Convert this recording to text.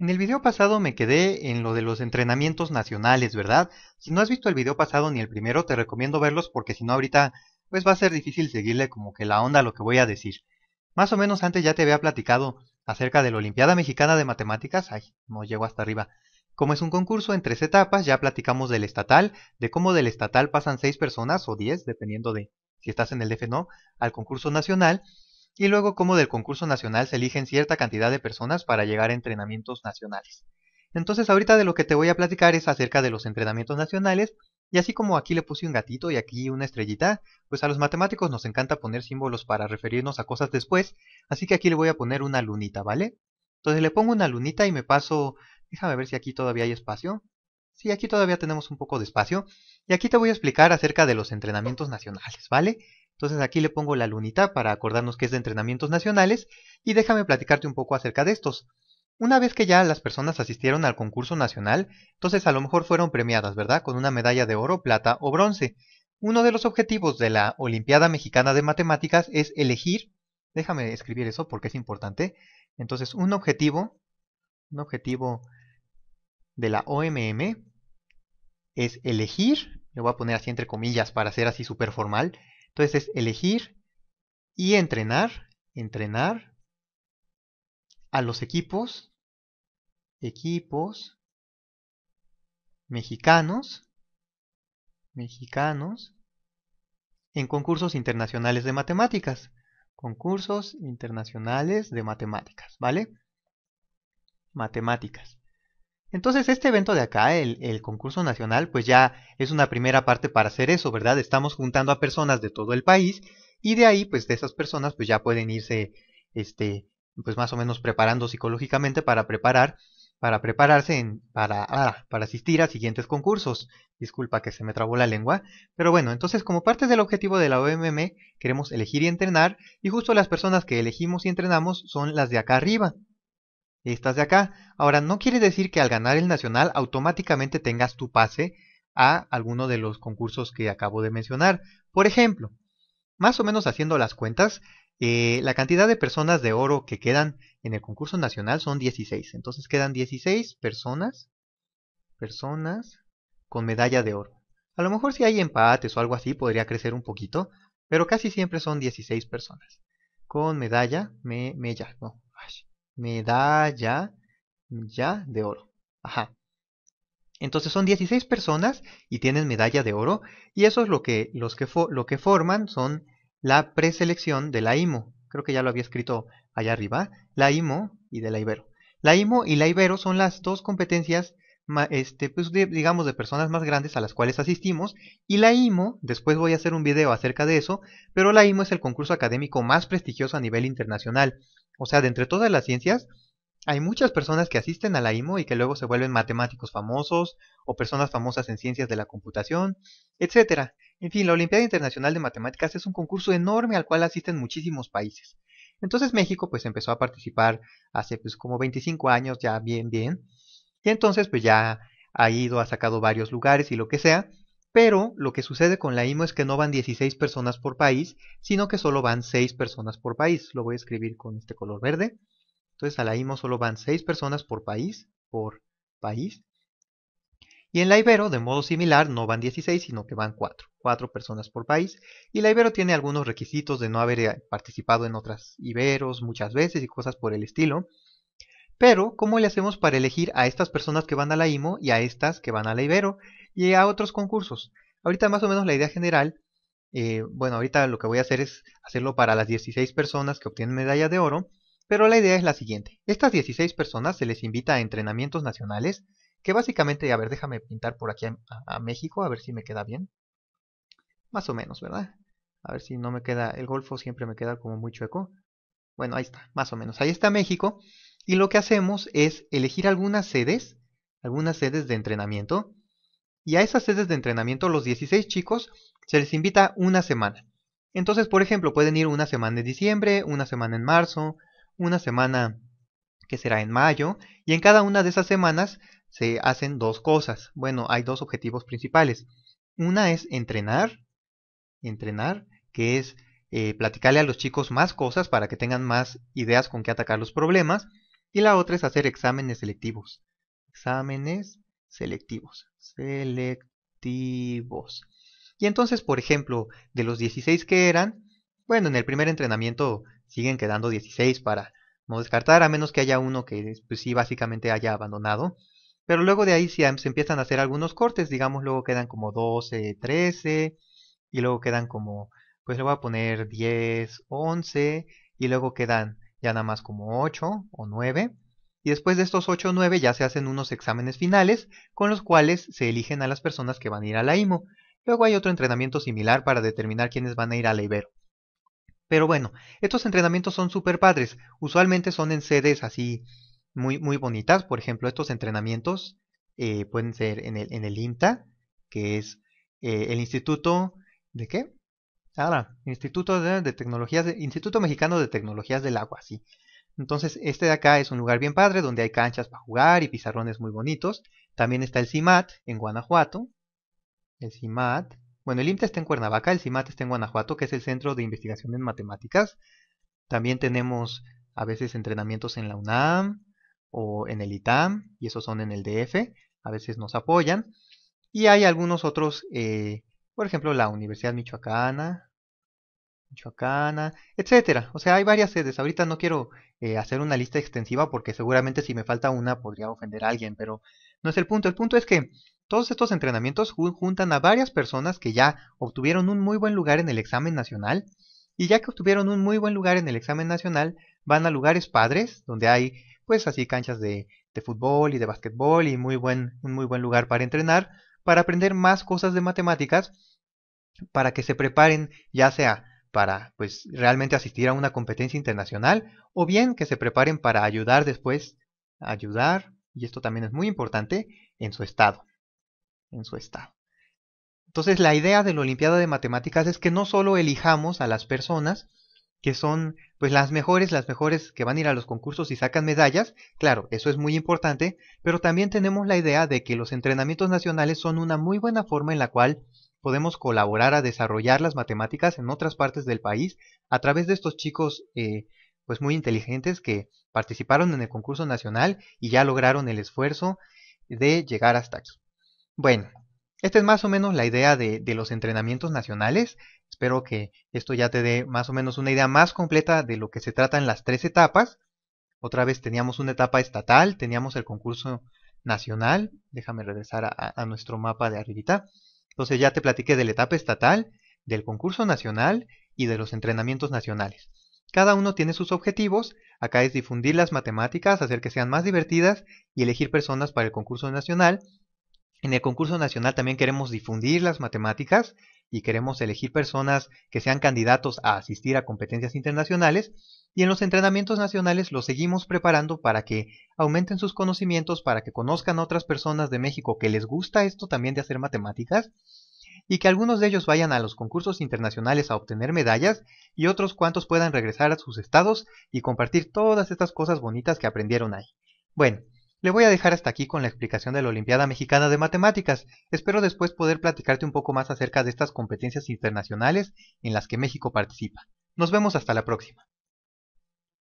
En el video pasado me quedé en lo de los entrenamientos nacionales, ¿verdad? Si no has visto el video pasado ni el primero, te recomiendo verlos porque si no ahorita pues va a ser difícil seguirle como que la onda a lo que voy a decir. Más o menos antes ya te había platicado acerca de la Olimpiada Mexicana de Matemáticas, ay, no llego hasta arriba. Como es un concurso en tres etapas, ya platicamos del estatal, de cómo del estatal pasan seis personas o diez, dependiendo de si estás en el DF no, al concurso nacional, y luego cómo del concurso nacional se eligen cierta cantidad de personas para llegar a entrenamientos nacionales. Entonces ahorita de lo que te voy a platicar es acerca de los entrenamientos nacionales, y así como aquí le puse un gatito y aquí una estrellita, pues a los matemáticos nos encanta poner símbolos para referirnos a cosas después, así que aquí le voy a poner una lunita, ¿vale? Entonces le pongo una lunita y me paso, déjame ver si aquí todavía hay espacio. Sí, aquí todavía tenemos un poco de espacio. Y aquí te voy a explicar acerca de los entrenamientos nacionales, ¿vale? Entonces aquí le pongo la lunita para acordarnos que es de entrenamientos nacionales y déjame platicarte un poco acerca de estos. Una vez que ya las personas asistieron al concurso nacional, entonces a lo mejor fueron premiadas, ¿verdad? Con una medalla de oro, plata o bronce. Uno de los objetivos de la Olimpiada Mexicana de Matemáticas es elegir, déjame escribir eso porque es importante, entonces un objetivo, un objetivo de la OMM es elegir, le voy a poner así entre comillas para ser así súper formal, entonces es elegir y entrenar, entrenar a los equipos, equipos mexicanos, mexicanos en concursos internacionales de matemáticas, concursos internacionales de matemáticas, ¿vale? Matemáticas. Entonces, este evento de acá, el, concurso nacional, pues ya es una primera parte para hacer eso, ¿verdad? Estamos juntando a personas de todo el país y de ahí, pues de esas personas, pues ya pueden irse, este, pues más o menos preparando psicológicamente para preparar, para prepararse para, ah, para asistir a siguientes concursos. Disculpa que se me trabó la lengua. Pero bueno, entonces como parte del objetivo de la OMM, queremos elegir y entrenar y justo las personas que elegimos y entrenamos son las de acá arriba estas de acá. Ahora, no quiere decir que al ganar el nacional automáticamente tengas tu pase a alguno de los concursos que acabo de mencionar. Por ejemplo, más o menos haciendo las cuentas, eh, la cantidad de personas de oro que quedan en el concurso nacional son 16. Entonces quedan 16 personas, personas con medalla de oro. A lo mejor si hay empates o algo así podría crecer un poquito, pero casi siempre son 16 personas. Con medalla, me, mella, no, medalla ya de oro. Ajá. Entonces son 16 personas y tienen medalla de oro y eso es lo que, los que lo que forman son la preselección de la IMO. Creo que ya lo había escrito allá arriba, la IMO y de la Ibero. La IMO y la Ibero son las dos competencias este, pues, digamos, de personas más grandes a las cuales asistimos. Y la IMO, después voy a hacer un video acerca de eso, pero la IMO es el concurso académico más prestigioso a nivel internacional. O sea, de entre todas las ciencias, hay muchas personas que asisten a la IMO y que luego se vuelven matemáticos famosos o personas famosas en ciencias de la computación, etc. En fin, la Olimpiada Internacional de Matemáticas es un concurso enorme al cual asisten muchísimos países. Entonces México pues empezó a participar hace pues como 25 años ya bien bien y entonces pues ya ha ido, ha sacado varios lugares y lo que sea, pero lo que sucede con la IMO es que no van 16 personas por país, sino que solo van 6 personas por país. Lo voy a escribir con este color verde. Entonces a la IMO solo van 6 personas por país, por país. Y en la Ibero, de modo similar, no van 16, sino que van 4, 4 personas por país. Y la Ibero tiene algunos requisitos de no haber eh, participado en otras Iberos muchas veces y cosas por el estilo. Pero, ¿cómo le hacemos para elegir a estas personas que van a la IMO y a estas que van a la Ibero y a otros concursos? Ahorita más o menos la idea general, eh, bueno, ahorita lo que voy a hacer es hacerlo para las 16 personas que obtienen medalla de oro, pero la idea es la siguiente. Estas 16 personas se les invita a entrenamientos nacionales, que básicamente, a ver, déjame pintar por aquí a, México, a ver si me queda bien. Más o menos, ¿verdad? A ver si no me queda, el golfo siempre me queda como muy chueco. Bueno, ahí está, más o menos. Ahí está México. Y lo que hacemos es elegir algunas sedes, algunas sedes de entrenamiento. Y a esas sedes de entrenamiento, los 16 chicos, se les invita una semana. Entonces, por ejemplo, pueden ir una semana en diciembre, una semana en marzo, una semana que será en mayo, y en cada una de esas semanas se hacen dos cosas. Bueno, hay dos objetivos principales. Una es entrenar, entrenar, que es eh, platicarle a los chicos más cosas para que tengan más ideas con qué atacar los problemas. Y la otra es hacer exámenes selectivos. Exámenes selectivos. Selectivos. Y entonces, por ejemplo, de los 16 que eran, bueno, en el primer entrenamiento siguen quedando 16 para no descartar, a menos que haya uno que pues, sí básicamente haya abandonado. Pero luego de ahí si se empiezan a hacer algunos cortes, digamos, luego quedan como 12, 13, y luego quedan como, pues le voy a poner 10, 11, y luego quedan ya nada más como 8 o 9. Y después de estos 8 o 9 ya se hacen unos exámenes finales con los cuales se eligen a las personas que van a ir a la IMO. Luego hay otro entrenamiento similar para determinar quiénes van a ir a la Ibero. Pero bueno, estos entrenamientos son súper padres. Usualmente son en sedes así muy, muy bonitas. Por ejemplo, estos entrenamientos eh, pueden ser en el, en el INTA, que es eh, el Instituto de qué? Instituto de, Tecnologías, Instituto Mexicano de Tecnologías del Agua, sí. Entonces, este de acá es un lugar bien padre donde hay canchas para jugar y pizarrones muy bonitos. También está el CIMAT en Guanajuato. El CIMAT. Bueno, el IMT está en Cuernavaca, el CIMAT está en Guanajuato, que es el Centro de Investigación en Matemáticas. También tenemos a veces entrenamientos en la UNAM o en el ITAM, y esos son en el DF. A veces nos apoyan. Y hay algunos otros, eh, por ejemplo, la Universidad Michoacana, Michoacana, etcétera. O sea, hay varias sedes. Ahorita no quiero eh, hacer una lista extensiva porque seguramente si me falta una podría ofender a alguien, pero no es el punto. El punto es que todos estos entrenamientos juntan a varias personas que ya obtuvieron un muy buen lugar en el examen nacional y ya que obtuvieron un muy buen lugar en el examen nacional, van a lugares padres donde hay pues así canchas de, de fútbol y de básquetbol y muy buen, un muy buen lugar para entrenar, para aprender más cosas de matemáticas, para que se preparen ya sea para pues realmente asistir a una competencia internacional o bien que se preparen para ayudar después, ayudar, y esto también es muy importante, en su estado, en su estado. Entonces la idea de la Olimpiada de Matemáticas es que no solo elijamos a las personas que son pues las mejores, las mejores que van a ir a los concursos y sacan medallas, claro, eso es muy importante, pero también tenemos la idea de que los entrenamientos nacionales son una muy buena forma en la cual podemos colaborar a desarrollar las matemáticas en otras partes del país a través de estos chicos eh, pues muy inteligentes que participaron en el concurso nacional y ya lograron el esfuerzo de llegar hasta aquí. Bueno, esta es más o menos la idea de, los entrenamientos nacionales. Espero que esto ya te dé más o menos una idea más completa de lo que se trata en las tres etapas. Otra vez teníamos una etapa estatal, teníamos el concurso nacional. Déjame regresar a, a nuestro mapa de arribita. Entonces ya te platiqué de la etapa estatal, del concurso nacional y de los entrenamientos nacionales. Cada uno tiene sus objetivos, acá es difundir las matemáticas, hacer que sean más divertidas y elegir personas para el concurso nacional. En el concurso nacional también queremos difundir las matemáticas y queremos elegir personas que sean candidatos a asistir a competencias internacionales y en los entrenamientos nacionales los seguimos preparando para que aumenten sus conocimientos, para que conozcan a otras personas de México que les gusta esto también de hacer matemáticas y que algunos de ellos vayan a los concursos internacionales a obtener medallas y otros cuantos puedan regresar a sus estados y compartir todas estas cosas bonitas que aprendieron ahí. Bueno, le voy a dejar hasta aquí con la explicación de la Olimpiada Mexicana de Matemáticas. Espero después poder platicarte un poco más acerca de estas competencias internacionales en las que México participa. Nos vemos hasta la próxima.